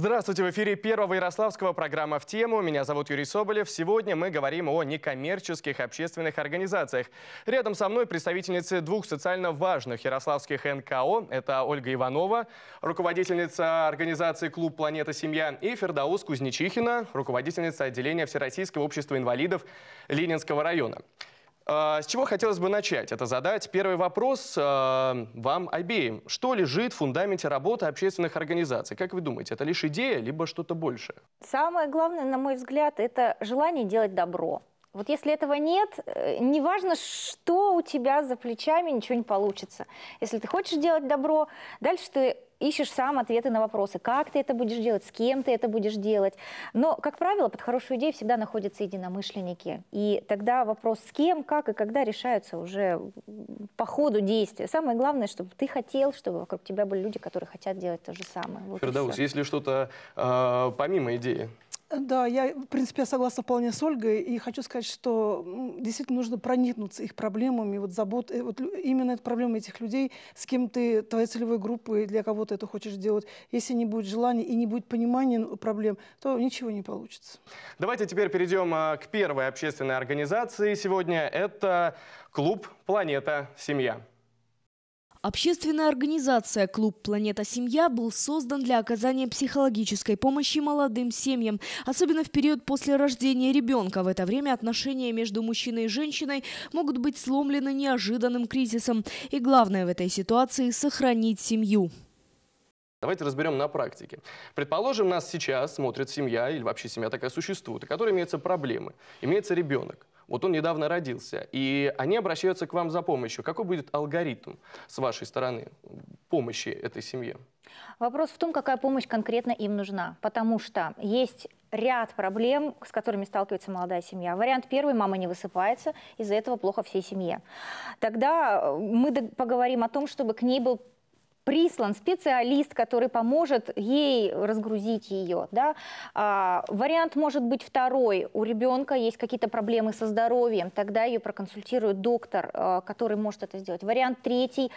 Здравствуйте, в эфире Первого Ярославского программа «В тему». Меня зовут Юрий Соболев. Сегодня мы говорим о некоммерческих общественных организациях. Рядом со мной представительницы двух социально важных ярославских НКО. Это Ольга Иванова, руководительница организации «Клуб Планета Семья» и Фердаус Кузничихина, руководительница отделения Всероссийского общества инвалидов Ленинского района. А, с чего хотелось бы начать? Это задать первый вопрос а, вам обеим. Что лежит в фундаменте работы общественных организаций? Как вы думаете, это лишь идея, либо что-то большее? Самое главное, на мой взгляд, это желание делать добро. Вот если этого нет, э, неважно, что у тебя за плечами, ничего не получится. Если ты хочешь делать добро, дальше ты ищешь сам ответы на вопросы, как ты это будешь делать, с кем ты это будешь делать. Но, как правило, под хорошую идею всегда находятся единомышленники. И тогда вопрос с кем, как и когда решаются уже по ходу действия. Самое главное, чтобы ты хотел, чтобы вокруг тебя были люди, которые хотят делать то же самое. Вот Фердаус, если что-то э, помимо идеи, да, я, в принципе, согласна вполне с Ольгой, и хочу сказать, что действительно нужно проникнуться их проблемами, вот забот, э, вот именно это проблема этих людей, с кем ты, твоя целевая группа и для кого ты это хочешь делать. Если не будет желания и не будет понимания проблем, то ничего не получится. Давайте теперь перейдем а, к первой общественной организации сегодня. Это клуб «Планета Семья». Общественная организация «Клуб Планета Семья» был создан для оказания психологической помощи молодым семьям, особенно в период после рождения ребенка. В это время отношения между мужчиной и женщиной могут быть сломлены неожиданным кризисом. И главное в этой ситуации – сохранить семью. Давайте разберем на практике. Предположим, нас сейчас смотрит семья, или вообще семья такая существует, у которой имеются проблемы, имеется ребенок. Вот он недавно родился, и они обращаются к вам за помощью. Какой будет алгоритм с вашей стороны помощи этой семье? Вопрос в том, какая помощь конкретно им нужна. Потому что есть ряд проблем, с которыми сталкивается молодая семья. Вариант первый – мама не высыпается, из-за этого плохо всей семье. Тогда э, мы поговорим о том, чтобы к ней был прислан специалист, который поможет ей разгрузить ее. Да? А, вариант может быть второй. У ребенка есть какие-то проблемы со здоровьем, тогда ее проконсультирует доктор, э, который может это сделать. Вариант третий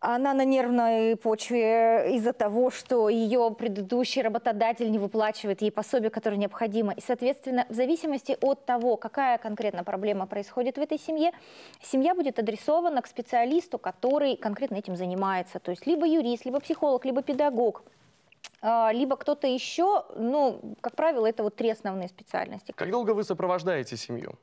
она на нервной почве из-за того, что ее предыдущий работодатель не выплачивает ей пособие, которое необходимо. И, соответственно, в зависимости от того, какая конкретно проблема происходит в этой семье, семья будет адресована к специалисту, который конкретно этим занимается. То есть либо юрист, либо психолог, либо педагог а, либо кто-то еще, ну, как правило, это вот три основные специальности. Как долго вы сопровождаете семью?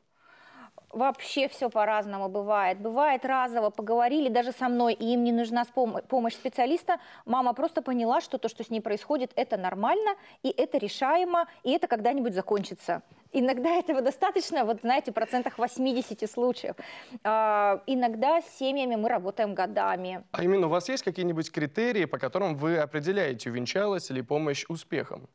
вообще все по-разному бывает. Бывает разово, поговорили даже со мной, и им не нужна помощь специалиста. Мама просто поняла, что то, что с ней происходит, это нормально, и это решаемо, и это когда-нибудь закончится. Иногда этого достаточно, вот знаете, процентах 80 случаев. А, иногда с семьями мы работаем годами. А именно у вас есть какие-нибудь критерии, по которым вы определяете, увенчалась ли помощь успехом?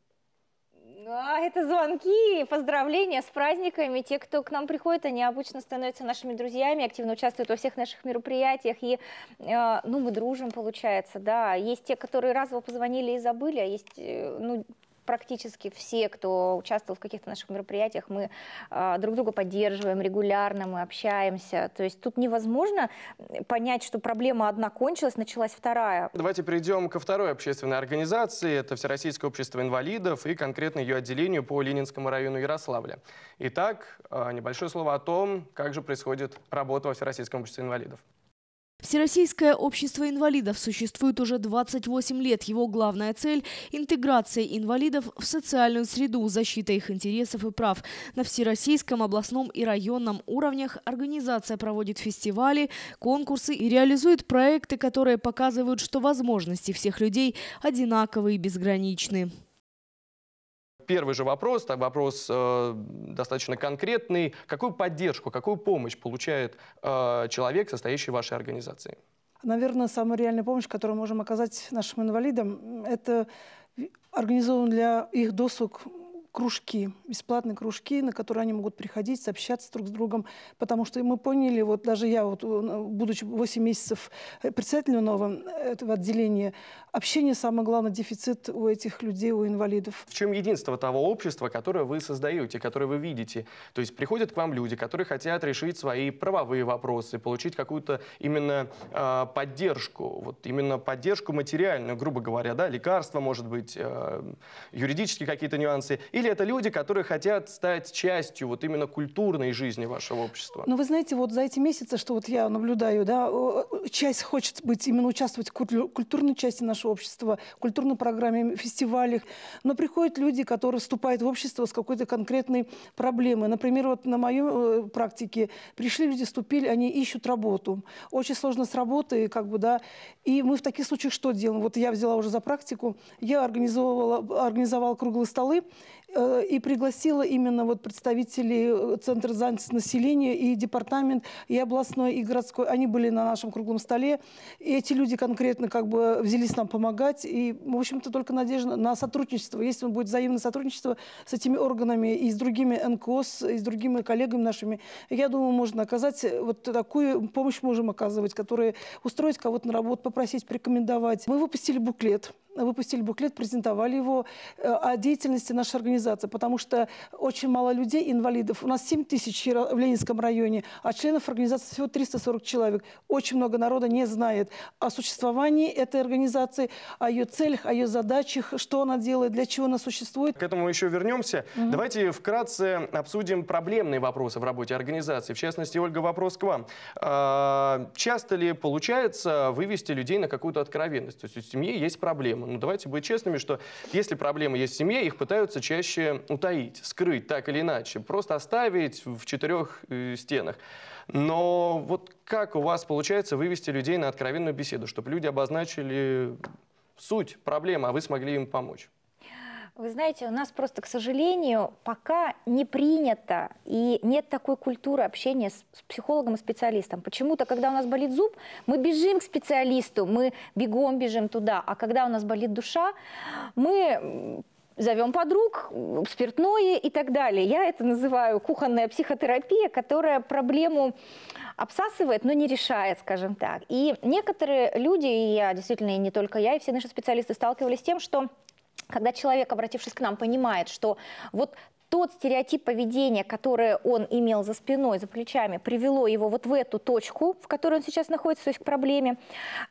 Да, это звонки поздравления с праздниками. Те, кто к нам приходит, они обычно становятся нашими друзьями, активно участвуют во всех наших мероприятиях. И, э, ну, мы дружим, получается, да. Есть те, которые разово позвонили и забыли, а есть, э, ну, практически все, кто участвовал в каких-то наших мероприятиях, мы э, друг друга поддерживаем регулярно, мы общаемся. То есть тут невозможно понять, что проблема одна кончилась, началась вторая. Давайте перейдем ко второй общественной организации. Это Всероссийское общество инвалидов и конкретно ее отделению по Ленинскому району Ярославля. Итак, а, небольшое слово о том, как же происходит работа во Всероссийском обществе инвалидов. Всероссийское общество инвалидов существует уже 28 лет. Его главная цель – интеграция инвалидов в социальную среду, защита их интересов и прав. На всероссийском, областном и районном уровнях организация проводит фестивали, конкурсы и реализует проекты, которые показывают, что возможности всех людей одинаковые и безграничны первый же вопрос, так, вопрос э, достаточно конкретный. Какую поддержку, какую помощь получает э, человек, состоящий в вашей организации? Наверное, самая реальная помощь, которую можем оказать нашим инвалидам, это организован для их досуг кружки, бесплатные кружки, на которые они могут приходить, сообщаться друг с другом, потому что мы поняли, вот даже я, вот, э, будучи 8 месяцев э, председателем нового э, этого отделения, общение самое главное, дефицит у этих людей, у инвалидов. В чем единство того общества, которое вы создаете, которое вы видите? То есть приходят к вам люди, которые хотят решить свои правовые вопросы, получить какую-то именно э, поддержку, вот именно поддержку материальную, грубо говоря, да, лекарства, может быть, э, юридические какие-то нюансы, и или это люди, которые хотят стать частью вот именно культурной жизни вашего общества? Ну, вы знаете, вот за эти месяцы, что вот я наблюдаю, да, часть хочет быть, именно участвовать в культурной части нашего общества, культурной программе, фестивалях, но приходят люди, которые вступают в общество с какой-то конкретной проблемой. Например, вот на моем э, практике пришли люди, вступили, они ищут работу. Очень сложно с работы, как бы, да, и мы в таких случаях что делаем? Вот я взяла уже за практику, я организовала, организовала круглые столы, Э, и пригласила именно вот представителей э, Центра занятости населения и департамент, и областной, и городской. Они были на нашем круглом столе. И эти люди конкретно как бы взялись нам помогать. И, в общем-то, только надежда на сотрудничество. Если будет взаимное сотрудничество с этими органами и с другими НКОС, и с другими коллегами нашими, я думаю, можно оказать э, вот такую помощь можем оказывать, которая устроить кого-то на работу, попросить, порекомендовать. Мы выпустили буклет выпустили буклет, презентовали его о деятельности нашей организации организация, потому что очень мало людей, инвалидов. У нас 7 тысяч в Ленинском районе, а членов организации всего 340 человек. Очень много народа не знает о существовании этой организации, о ее целях, о ее задачах, что она делает, для чего она существует. К этому мы еще вернемся. Угу. Давайте вкратце обсудим проблемные вопросы в работе организации. В частности, Ольга, вопрос к вам. А, часто ли получается вывести людей на какую-то откровенность? То есть у семьи есть проблемы. Ну, давайте быть честными, что если проблемы есть в семье, их пытаются чаще проще утаить, скрыть так или иначе, просто оставить в четырех э, стенах. Но вот как у вас получается вывести людей на откровенную беседу, чтобы люди обозначили суть проблемы, а вы смогли им помочь? Вы знаете, у нас просто, к сожалению, пока не принято и нет такой культуры общения с, с психологом и специалистом. Почему-то, когда у нас болит зуб, мы бежим к специалисту, мы бегом бежим туда, а когда у нас болит душа, мы зовем подруг, спиртное и так далее. Я это называю кухонная психотерапия, которая проблему обсасывает, но не решает, скажем так. И некоторые люди, и я действительно, и не только я, и все наши специалисты сталкивались с тем, что когда человек, обратившись к нам, понимает, что вот тот стереотип поведения, который он имел за спиной, за плечами, привело его вот в эту точку, в которой он сейчас находится, то есть к проблеме,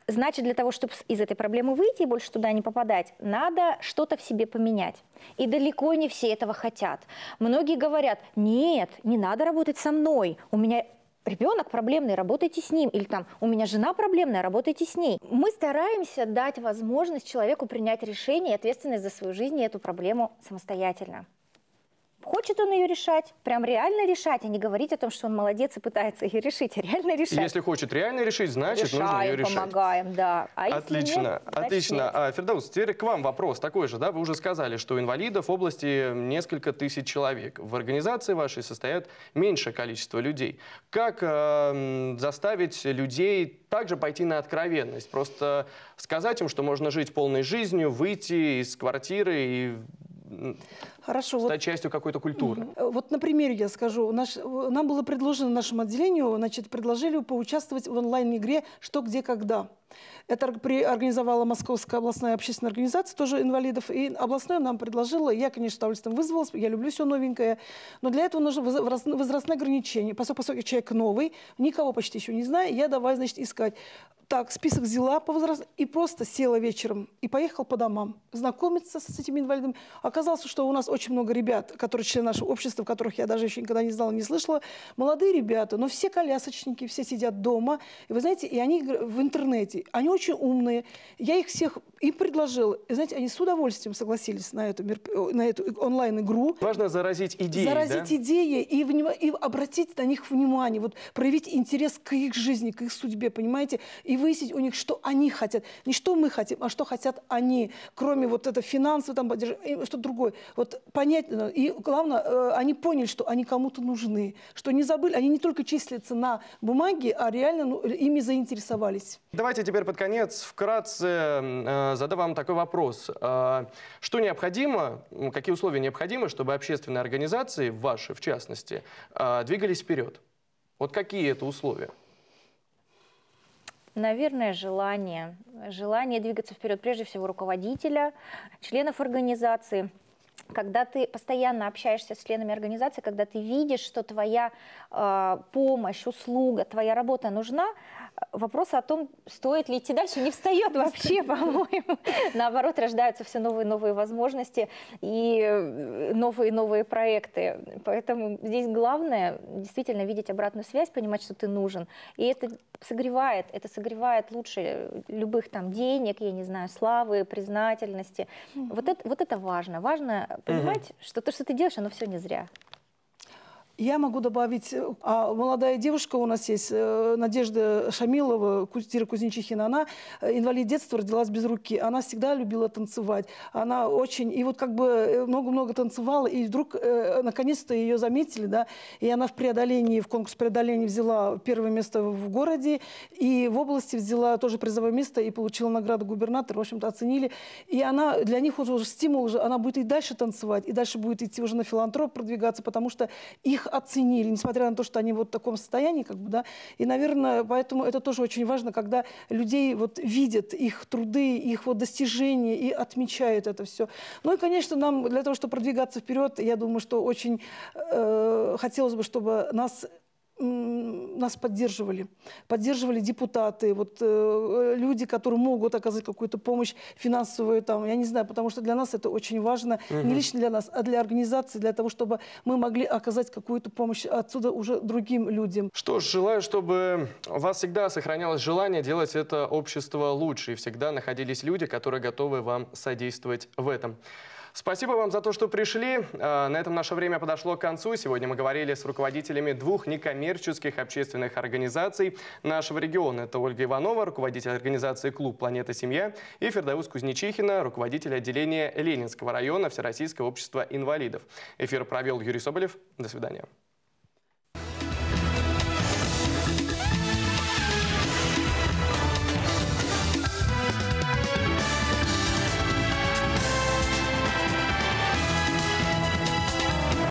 значит, для того, чтобы из этой проблемы выйти и больше туда не попадать, надо что-то в себе поменять. И далеко не все этого хотят. Многие говорят, нет, не надо работать со мной, у меня ребенок проблемный, работайте с ним. Или там, у меня жена проблемная, работайте с ней. Мы стараемся дать возможность человеку принять решение и ответственность за свою жизнь и эту проблему самостоятельно хочет он ее решать, прям реально решать, а не говорить о том, что он молодец и пытается ее решить, а реально решать. Если хочет реально решить, значит Решаем, нужно ее решать. помогаем, да. А отлично, нет, отлично. А, Фердаус, теперь к вам вопрос такой же, да? Вы уже сказали, что инвалидов в области несколько тысяч человек. В организации вашей состоят меньшее количество людей. Как э, заставить людей также пойти на откровенность? Просто сказать им, что можно жить полной жизнью, выйти из квартиры и Хорошо. Стать вот, частью какой-то культуры. Вот на примере я скажу. Наш, нам было предложено нашему отделению, значит, предложили поучаствовать в онлайн-игре «Что, где, когда». Это организовала Московская областная общественная организация, тоже инвалидов. И областная нам предложила, я, конечно, с удовольствием вызвалась, я люблю все новенькое, но для этого нужно возрастное ограничение. Поскольку, человек новый, никого почти еще не знаю, я давай, значит, искать. Так, список взяла по возрасту и просто села вечером и поехал по домам знакомиться с этими инвалидами. Оказалось, что у нас очень много ребят, которые члены нашего общества, которых я даже еще никогда не знала, не слышала. Молодые ребята, но все колясочники, все сидят дома. И вы знаете, и они в интернете. Они очень умные. Я их всех им предложила. И знаете, они с удовольствием согласились на эту, на эту онлайн-игру. Важно заразить идеи, Заразить да? идеи и, и обратить на них внимание. Вот проявить интерес к их жизни, к их судьбе, понимаете? И выяснить у них, что они хотят. Не что мы хотим, а что хотят они. Кроме вот это финансово там поддержки, что-то другое. Вот понять, ну, и главное, э, они поняли, что они кому-то нужны, что не забыли, они не только числятся на бумаге, а реально ну, ими заинтересовались. Давайте теперь под конец вкратце э, задам вам такой вопрос. Э, что необходимо, какие условия необходимы, чтобы общественные организации, ваши в частности, э, двигались вперед? Вот какие это условия? Наверное, желание. Желание двигаться вперед прежде всего руководителя, членов организации – когда ты постоянно общаешься с членами организации, когда ты видишь, что твоя э, помощь, услуга, твоя работа нужна, вопрос о том, стоит ли идти дальше, не встает вообще, по-моему. Наоборот, рождаются все новые новые возможности и э, новые новые проекты. Поэтому здесь главное действительно видеть обратную связь, понимать, что ты нужен. И это согревает, это согревает лучше любых там денег, я не знаю, славы, признательности. Вот, это, вот это важно. Важно понимать, что то, что ты делаешь, оно все не зря. Я могу добавить, э, а молодая девушка у нас есть, э, Надежда Шамилова, Кустира Кузнечихина, она э, инвалид детства, родилась без руки. Она всегда любила танцевать. Она очень, и вот как бы много-много танцевала, и вдруг, наконец-то ее заметили, да, и она в преодолении, в конкурс преодоления взяла первое место в городе, и в области взяла тоже призовое место, и получила награду губернатора, в общем-то, оценили. И она, для них уже стимул, уже, она будет и дальше танцевать, и дальше будет идти уже на филантроп продвигаться, потому что их оценили, несмотря на то, что они вот в таком состоянии, как бы, да. И, наверное, поэтому это тоже очень важно, когда людей вот видят их труды, их вот достижения и отмечают это все. Ну и, конечно, нам для того, чтобы продвигаться вперед, я думаю, что очень э, хотелось бы, чтобы нас нас поддерживали. Поддерживали депутаты, вот, э, э, люди, которые могут оказать какую-то помощь финансовую, там, я не знаю, потому что для нас это очень важно. Угу. Не лично для нас, а для организации, для того, чтобы мы могли оказать какую-то помощь отсюда уже другим людям. Что ж, желаю, чтобы у вас всегда сохранялось желание делать это общество лучше. И всегда находились люди, которые готовы вам содействовать в этом. Спасибо вам за то, что пришли. Э, на этом наше время подошло к концу. Сегодня мы говорили с руководителями двух некоммерческих общественных организаций нашего региона. Это Ольга Иванова, руководитель организации «Клуб Планета Семья» и Фердаус Кузнечихина, руководитель отделения Ленинского района Всероссийского общества инвалидов. Эфир провел Юрий Соболев. До свидания.